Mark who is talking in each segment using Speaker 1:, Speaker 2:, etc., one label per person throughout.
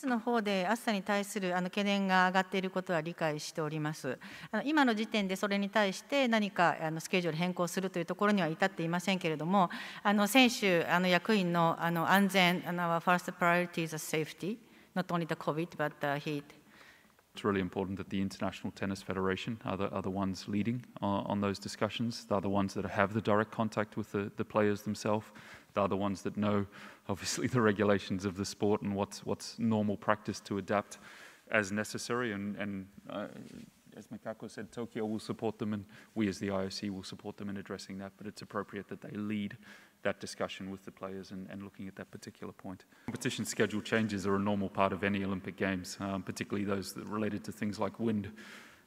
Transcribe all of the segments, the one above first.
Speaker 1: スの方で暑さに対するあの懸念が上がっていることは理解しております。あの今の時点でそれに対して何かあのスケジュール変更するというところには至っていませんけれども、あの選手、あの役員のあの安全、あの first priority is safety, not only the COVID but the heat.
Speaker 2: it's really important that the International Tennis Federation are the, are the ones leading on, uh, on those discussions. They're the ones that have the direct contact with the, the players themselves. They're the ones that know, obviously, the regulations of the sport and what's, what's normal practice to adapt as necessary. And, and uh, as Mikako said, Tokyo will support them and we as the IOC will support them in addressing that, but it's appropriate that they lead that discussion with the players and, and looking at that particular point. Competition schedule changes are a normal part of any Olympic Games, um, particularly those related to things like wind.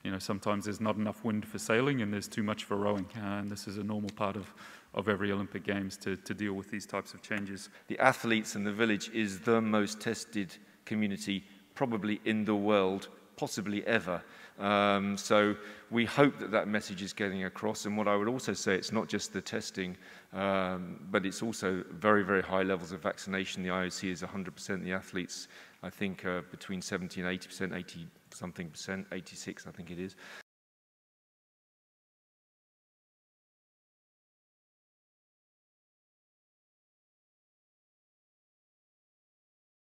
Speaker 2: You know, sometimes there's not enough wind for sailing and there's too much for rowing, uh, and this is a normal part of, of every Olympic Games to, to deal with these types of changes. The athletes in the village is
Speaker 3: the most tested community probably in the world possibly ever. Um, so we hope that that message is getting across. And what I would also say, it's not just the testing, um, but it's also very, very high levels of vaccination. The IOC is 100%. The athletes, I think, are between 70 and 80%, 80 something percent, 86,
Speaker 1: I think it is.